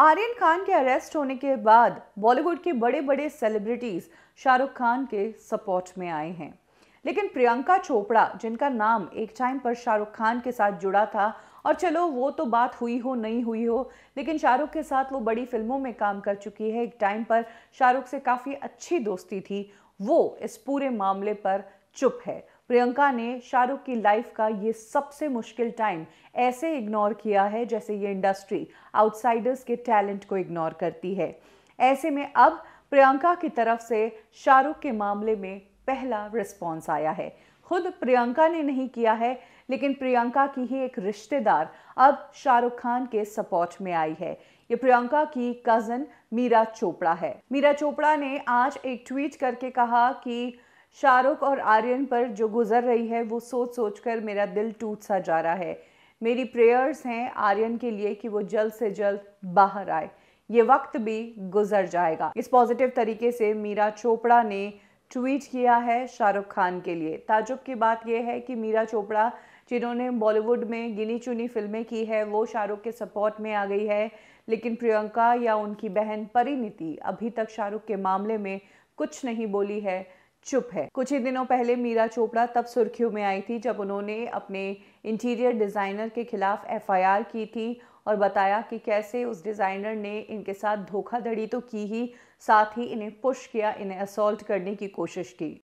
आर्यन खान के अरेस्ट होने के बाद बॉलीवुड के बड़े बड़े सेलिब्रिटीज शाहरुख खान के सपोर्ट में आए हैं लेकिन प्रियंका चोपड़ा जिनका नाम एक टाइम पर शाहरुख खान के साथ जुड़ा था और चलो वो तो बात हुई हो नहीं हुई हो लेकिन शाहरुख के साथ वो बड़ी फिल्मों में काम कर चुकी है एक टाइम पर शाहरुख से काफ़ी अच्छी दोस्ती थी वो इस पूरे मामले पर चुप है प्रियंका ने शाहरुख की लाइफ का ये सबसे मुश्किल टाइम ऐसे इग्नोर किया है जैसे ये इंडस्ट्री आउटसाइडर्स के टैलेंट को इग्नोर करती है ऐसे में अब प्रियंका की तरफ से शाहरुख के मामले में पहला रिस्पॉन्स आया है खुद प्रियंका ने नहीं किया है लेकिन प्रियंका की ही एक रिश्तेदार अब शाहरुख खान के सपोर्ट में आई है ये प्रियंका की कज़न मीरा चोपड़ा है मीरा चोपड़ा ने आज एक ट्वीट करके कहा कि शाहरुख और आर्यन पर जो गुज़र रही है वो सोच सोच कर मेरा दिल टूट सा जा रहा है मेरी प्रेयर्स हैं आर्यन के लिए कि वो जल्द से जल्द बाहर आए ये वक्त भी गुजर जाएगा इस पॉजिटिव तरीके से मीरा चोपड़ा ने ट्वीट किया है शाहरुख खान के लिए ताजुब की बात यह है कि मीरा चोपड़ा जिन्होंने बॉलीवुड में गिनी चुनी फिल्में की है वो शाहरुख के सपोर्ट में आ गई है लेकिन प्रियंका या उनकी बहन परिणीति अभी तक शाहरुख के मामले में कुछ नहीं बोली है चुप है कुछ ही दिनों पहले मीरा चोपड़ा तब सुर्खियों में आई थी जब उन्होंने अपने इंटीरियर डिज़ाइनर के खिलाफ एफआईआर की थी और बताया कि कैसे उस डिज़ाइनर ने इनके साथ धोखाधड़ी तो की ही साथ ही इन्हें पुश किया इन्हें असोल्ट करने की कोशिश की